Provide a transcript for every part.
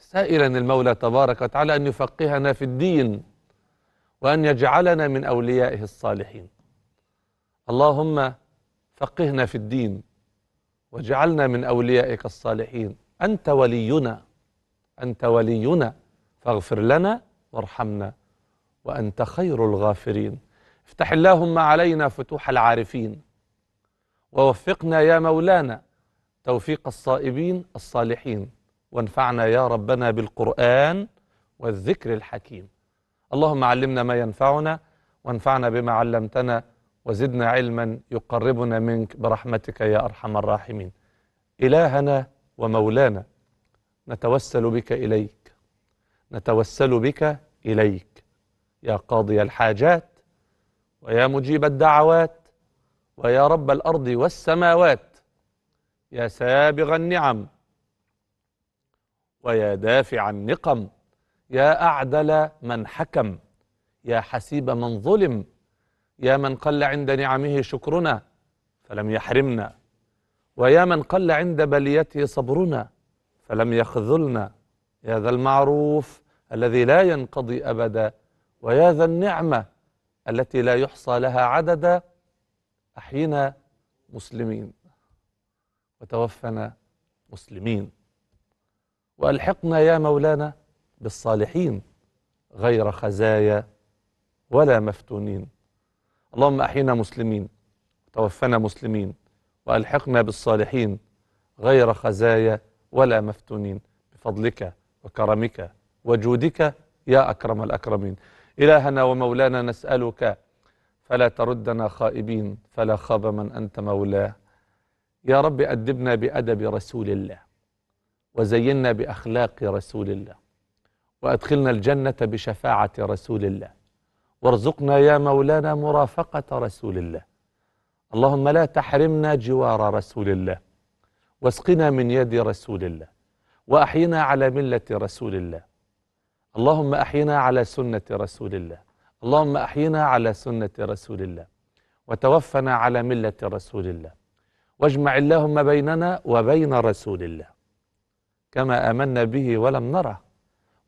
سائلا المولى تبارك وتعالى أن يفقهنا في الدين وأن يجعلنا من أوليائه الصالحين اللهم فقهنا في الدين واجعلنا من أوليائك الصالحين أنت ولينا أنت ولينا فاغفر لنا وارحمنا وأنت خير الغافرين افتح اللهم علينا فتوح العارفين ووفقنا يا مولانا توفيق الصائبين الصالحين وانفعنا يا ربنا بالقرآن والذكر الحكيم اللهم علمنا ما ينفعنا وانفعنا بما علمتنا وزدنا علما يقربنا منك برحمتك يا أرحم الراحمين إلهنا ومولانا نتوسل بك إليك نتوسل بك إليك يا قاضي الحاجات ويا مجيب الدعوات ويا رب الأرض والسماوات يا سابغ النعم ويا دافع النقم يا أعدل من حكم يا حسيب من ظلم يا من قل عند نعمه شكرنا فلم يحرمنا ويا من قل عند بليته صبرنا فلم يخذلنا يا ذا المعروف الذي لا ينقضي أبدا ويا ذا النعمة التي لا يحصى لها عددا أحينا مسلمين وتوفنا مسلمين وألحقنا يا مولانا بالصالحين غير خزايا ولا مفتونين اللهم أحينا مسلمين توفنا مسلمين وألحقنا بالصالحين غير خزايا ولا مفتونين بفضلك وكرمك وجودك يا أكرم الأكرمين إلهنا ومولانا نسألك فلا تردنا خائبين فلا خاب من أنت مولاه يا رب أدبنا بأدب رسول الله وزينا بأخلاق رسول الله وأدخلنا الجنة بشفاعة رسول الله وارزقنا يا مولانا مرافقة رسول الله اللهم لا تحرمنا جوار رسول الله واسقنا من يد رسول الله وأحينا على ملة رسول الله اللهم أحينا على سنة رسول الله اللهم أحينا على سنة رسول الله وتوفنا على ملة رسول الله واجمع اللهم بيننا وبين رسول الله كما آمنا به ولم نره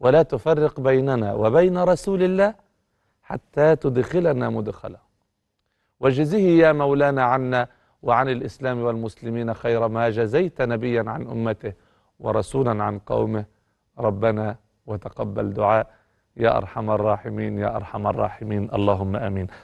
ولا تفرق بيننا وبين رسول الله حتى تدخلنا مدخله وجزه يا مولانا عنا وعن الإسلام والمسلمين خير ما جزيت نبيا عن أمته ورسولا عن قومه ربنا وتقبل دعاء يا أرحم الراحمين يا أرحم الراحمين اللهم أمين